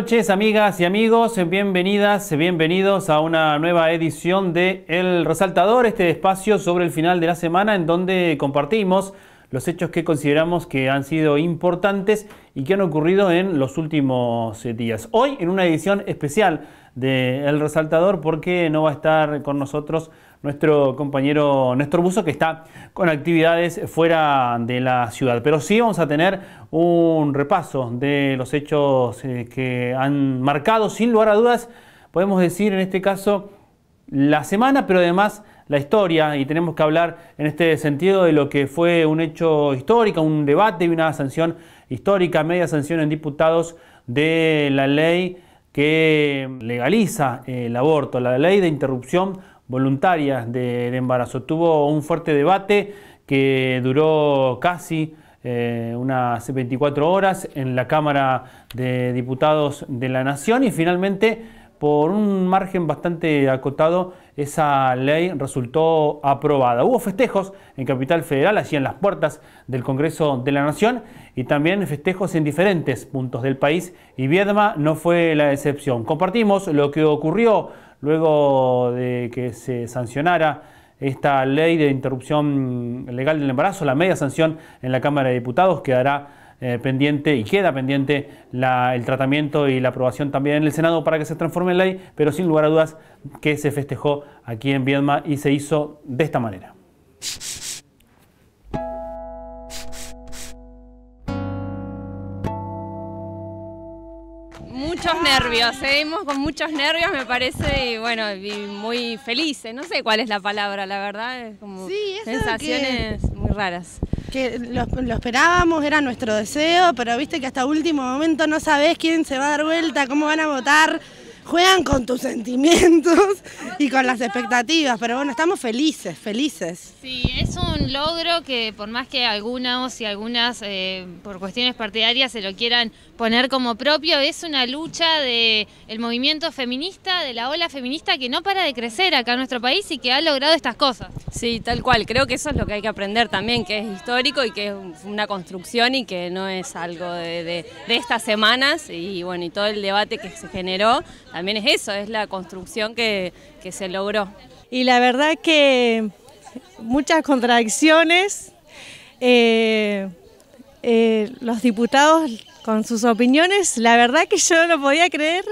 noches, amigas y amigos. Bienvenidas, bienvenidos a una nueva edición de El Resaltador, este espacio sobre el final de la semana en donde compartimos los hechos que consideramos que han sido importantes y que han ocurrido en los últimos eh, días. Hoy en una edición especial de El Resaltador porque no va a estar con nosotros nuestro compañero Néstor Buzo, que está con actividades fuera de la ciudad. Pero sí vamos a tener un repaso de los hechos eh, que han marcado, sin lugar a dudas, podemos decir en este caso la semana, pero además la historia y tenemos que hablar en este sentido de lo que fue un hecho histórico, un debate y una sanción histórica, media sanción en diputados de la ley que legaliza el aborto, la ley de interrupción voluntarias del embarazo. Tuvo un fuerte debate que duró casi eh, unas 24 horas en la Cámara de Diputados de la Nación y finalmente por un margen bastante acotado esa ley resultó aprobada. Hubo festejos en Capital Federal, así en las puertas del Congreso de la Nación y también festejos en diferentes puntos del país y Viedma no fue la excepción. Compartimos lo que ocurrió luego de que se sancionara esta ley de interrupción legal del embarazo, la media sanción en la Cámara de Diputados quedará eh, pendiente y queda pendiente el tratamiento y la aprobación también en el Senado para que se transforme en ley, pero sin lugar a dudas que se festejó aquí en Viedma y se hizo de esta manera. muchos nervios, seguimos ¿eh? con muchos nervios, me parece, y bueno, muy felices, no sé cuál es la palabra, la verdad, es como sensaciones muy raras. Que lo, lo, esperábamos, era nuestro deseo, pero viste que hasta último momento no sabés quién se va a dar vuelta, cómo van a votar juegan con tus sentimientos y con las expectativas, pero bueno, estamos felices, felices. Sí, es un logro que por más que algunos y algunas eh, por cuestiones partidarias se lo quieran poner como propio, es una lucha del el movimiento feminista, de la ola feminista que no para de crecer acá en nuestro país y que ha logrado estas cosas. Sí, tal cual, creo que eso es lo que hay que aprender también, que es histórico y que es una construcción y que no es algo de, de estas semanas y bueno, y todo el debate que se generó también es eso, es la construcción que, se logró. Y la verdad que muchas contradicciones, eh, eh, los diputados con sus opiniones, la verdad que yo no podía creer.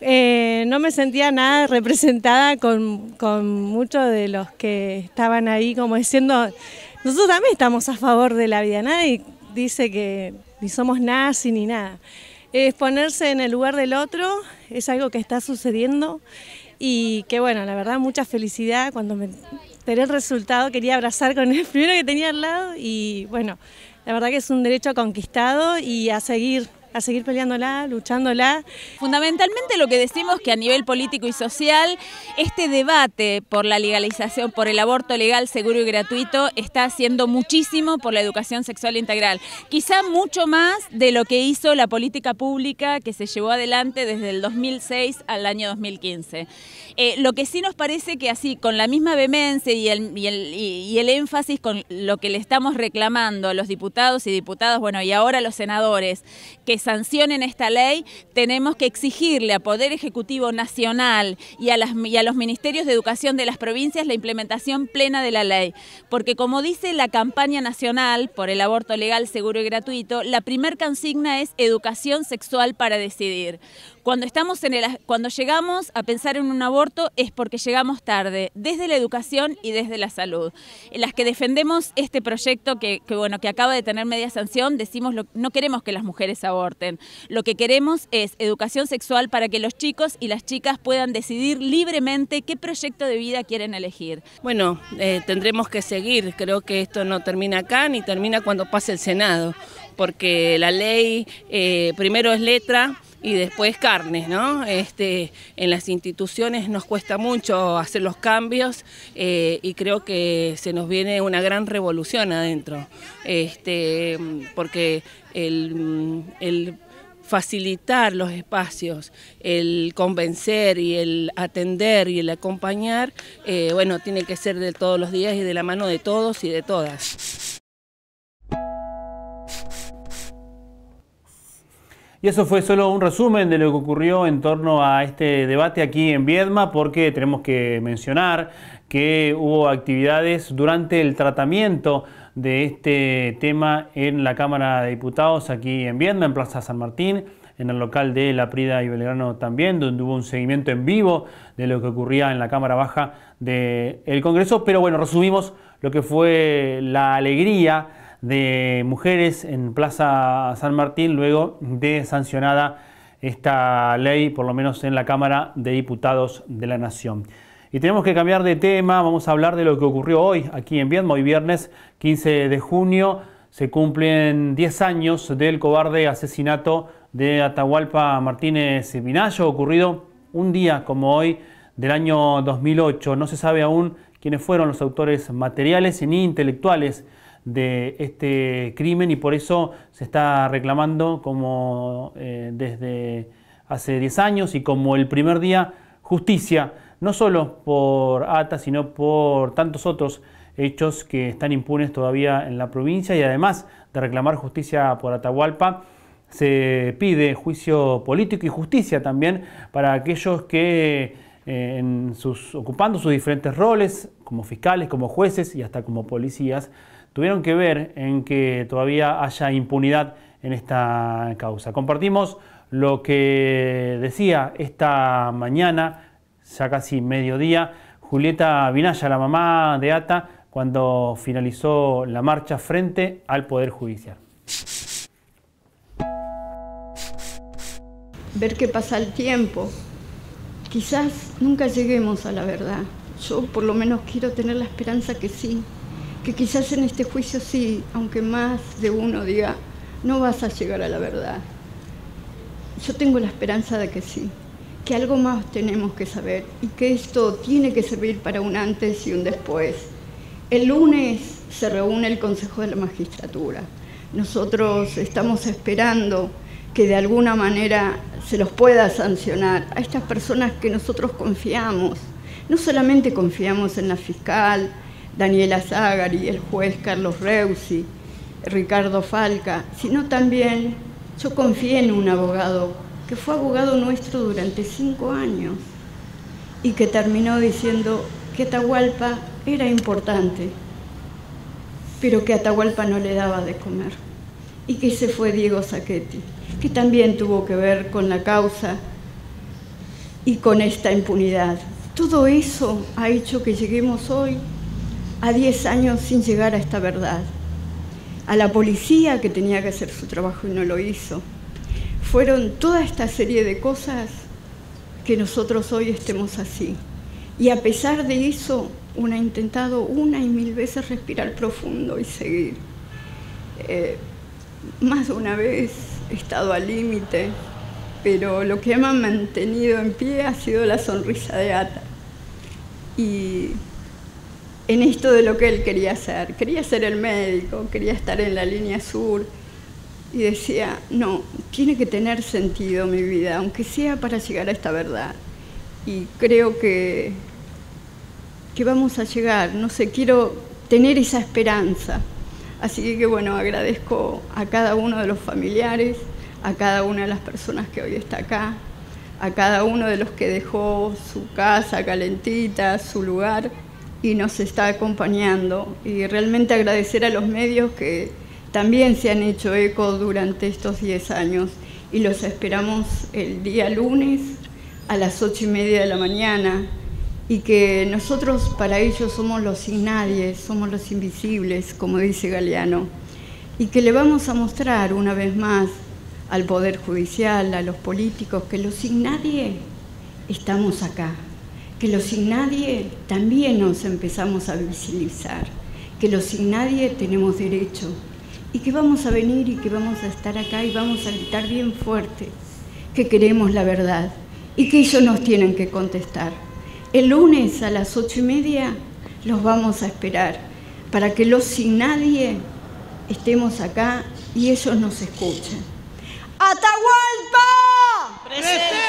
Eh, no me sentía nada representada con, con muchos de los que estaban ahí, como diciendo, nosotros también estamos a favor de la vida, nadie dice que ni somos nazi ni nada es ponerse en el lugar del otro, es algo que está sucediendo y que bueno, la verdad mucha felicidad cuando me enteré el resultado, quería abrazar con el primero que tenía al lado y bueno, la verdad que es un derecho conquistado y a seguir a seguir peleándola, luchándola. Fundamentalmente lo que decimos que a nivel político y social, este debate por la legalización, por el aborto legal, seguro y gratuito, está haciendo muchísimo por la educación sexual integral. Quizá mucho más de lo que hizo la política pública que se llevó adelante desde el 2006 al año 2015. Eh, lo que sí nos parece que así, con la misma vehemencia y el, y, el, énfasis con lo que le estamos reclamando a los diputados y diputadas, bueno, y ahora a los senadores, que sancionen esta ley, tenemos que exigirle a Poder Ejecutivo Nacional y a, a los ministerios de educación de las provincias la implementación plena de la ley. Porque como dice la campaña nacional por el aborto legal, seguro y gratuito, la primer consigna es educación sexual para decidir. Cuando, estamos en el, cuando llegamos a pensar en un aborto es porque llegamos tarde, desde la educación y desde la salud. En las que defendemos este proyecto que, bueno, que acaba de tener media sanción, decimos no queremos que las mujeres aborten. Lo que queremos es educación sexual para que los chicos y las chicas puedan decidir libremente qué proyecto de vida quieren elegir. Bueno, eh, tendremos que seguir. Creo que esto no termina acá ni termina cuando pase el Senado, porque la ley eh, primero es letra y después carnes, ¿no? Este, en las instituciones nos cuesta mucho hacer los cambios eh, y creo que se nos viene una gran revolución adentro, este, porque el, facilitar los espacios, el convencer y el atender y el acompañar, eh, bueno, tiene que ser de todos los días y de la mano de todos y de todas. Y eso fue solo un resumen de lo que ocurrió en torno a este debate aquí en Viedma, porque tenemos que mencionar que hubo actividades durante el tratamiento de este tema en la Cámara de Diputados aquí en Viedma, en Plaza San Martín, en el local de La Prida y Belgrano también, donde hubo un seguimiento en vivo de lo que ocurría en la Cámara Baja del Congreso. Pero bueno, resumimos lo que fue la alegría de mujeres en Plaza San Martín luego de sancionada esta ley, por lo menos en la Cámara de Diputados de la Nación. Y tenemos que cambiar de tema, vamos a hablar de lo que ocurrió hoy aquí en Viedma, hoy viernes 15 de junio. Se cumplen 10 años del cobarde asesinato de Atahualpa Martínez Binayo ocurrido un día como hoy del año 2008. No se sabe aún quiénes fueron los autores materiales ni intelectuales de este crimen y por eso se está reclamando como eh, desde hace 10 años y como el primer día justicia, no solo por ATA, sino por tantos otros hechos que están impunes todavía en la provincia y además de reclamar justicia por Atahualpa, se pide juicio político y justicia también para aquellos que eh, sus, ocupando sus diferentes roles como fiscales, como jueces y hasta como policías, tuvieron que ver en que todavía haya impunidad en esta causa. Compartimos lo que decía esta mañana, ya casi mediodía, Julieta Vinaya, la mamá de Ata, cuando finalizó la marcha frente al Poder Judicial. Ver que pasa el tiempo. Quizás nunca lleguemos a la verdad. Yo por lo menos quiero tener la esperanza que sí, que quizás en este juicio sí, aunque más de uno diga, no vas a llegar a la verdad. Yo tengo la esperanza de que sí, que algo más tenemos que saber y que esto tiene que servir para un antes y un después. El lunes se reúne el Consejo de la Magistratura. Nosotros estamos esperando que de alguna manera se los pueda sancionar a estas personas que nosotros confiamos. No solamente confiamos en la fiscal, Daniela Zagari, el juez Carlos Reusi, Ricardo Falca, sino también yo confié en un abogado que fue abogado nuestro durante cinco años y que terminó diciendo que Atahualpa era importante, pero que Atahualpa no le daba de comer. Y que ese fue Diego Saquetti, que también tuvo que ver con la causa y con esta impunidad. Todo eso ha hecho que lleguemos hoy a 10 años sin llegar a esta verdad. A la policía que tenía que hacer su trabajo y no lo hizo. Fueron toda esta serie de cosas que nosotros hoy estemos así. Y a pesar de eso, uno ha intentado una y mil veces respirar profundo y seguir. Eh, más de una vez he estado al límite, pero lo que me ha mantenido en pie ha sido la sonrisa de Ata. Y en esto de lo que él quería hacer. Quería ser el médico, quería estar en la línea sur. Y decía, no, tiene que tener sentido mi vida, aunque sea para llegar a esta verdad. Y creo que, que vamos a llegar, no sé, quiero tener esa esperanza. Así que bueno, agradezco a cada uno de los familiares, a cada una de las personas que hoy está acá, a cada uno de los que dejó su casa calentita, su lugar y nos está acompañando. Y realmente agradecer a los medios que también se han hecho eco durante estos 10 años y los esperamos el día lunes a las 8 y media de la mañana y que nosotros para ellos somos los sin nadie somos los invisibles, como dice Galeano, y que le vamos a mostrar una vez más al Poder Judicial, a los políticos, que los sin nadie estamos acá que los sin nadie también nos empezamos a visibilizar, que los sin nadie tenemos derecho y que vamos a venir y que vamos a estar acá y vamos a gritar bien fuerte que queremos la verdad y que ellos nos tienen que contestar. El lunes a las ocho y media los vamos a esperar para que los sin nadie estemos acá y ellos nos escuchen. ¡Atahualpa! ¡Presente!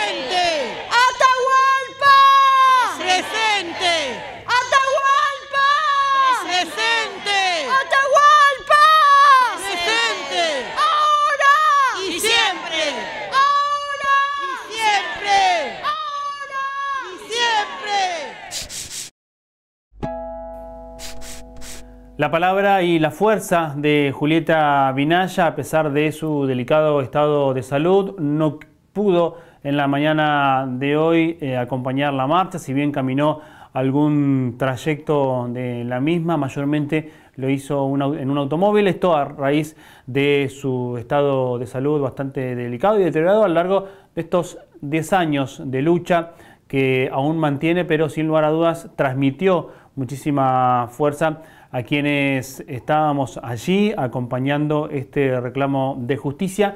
La palabra y la fuerza de Julieta Vinaya, a pesar de su delicado estado de salud, no pudo en la mañana de hoy eh, acompañar la marcha, si bien caminó algún trayecto de la misma, mayormente lo hizo en un automóvil, esto a raíz de su estado de salud bastante delicado y deteriorado a lo largo de estos 10 años de lucha que aún mantiene, pero sin lugar a dudas transmitió muchísima fuerza a quienes estábamos allí acompañando este reclamo de justicia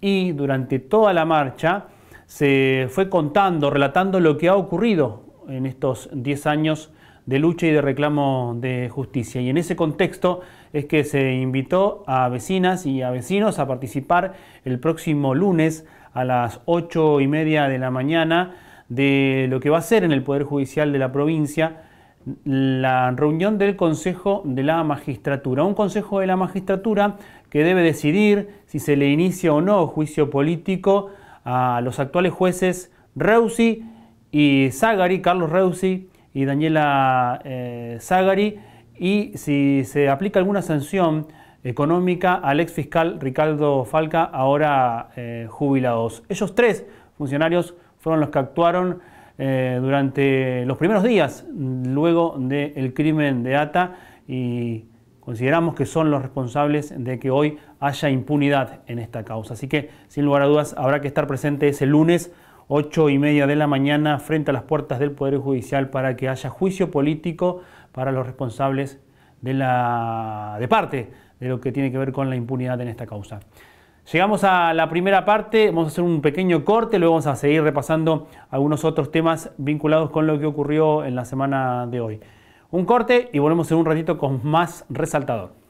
y durante toda la marcha se fue contando, relatando lo que ha ocurrido en estos 10 años de lucha y de reclamo de justicia. Y en ese contexto es que se invitó a vecinas y a vecinos a participar el próximo lunes a las 8 y media de la mañana de lo que va a ser en el Poder Judicial de la provincia la reunión del Consejo de la Magistratura. Un Consejo de la Magistratura que debe decidir si se le inicia o no juicio político a los actuales jueces Reusi y Zagari, Carlos Reusi y Daniela eh, Zagari, y si se aplica alguna sanción económica al exfiscal fiscal Ricardo Falca, ahora eh, jubilados. Ellos tres funcionarios fueron los que actuaron eh, durante los primeros días luego del crimen de ATA y consideramos que son los responsables de que hoy haya impunidad en esta causa. Así que, sin lugar a dudas, habrá que estar presente ese lunes 8 y media de la mañana frente a las puertas del Poder Judicial para que haya juicio político para los responsables de, la, de parte de lo que tiene que ver con la impunidad en esta causa. Llegamos a la primera parte, vamos a hacer un pequeño corte, luego vamos a seguir repasando algunos otros temas vinculados con lo que ocurrió en la semana de hoy. Un corte y volvemos en un ratito con más resaltador.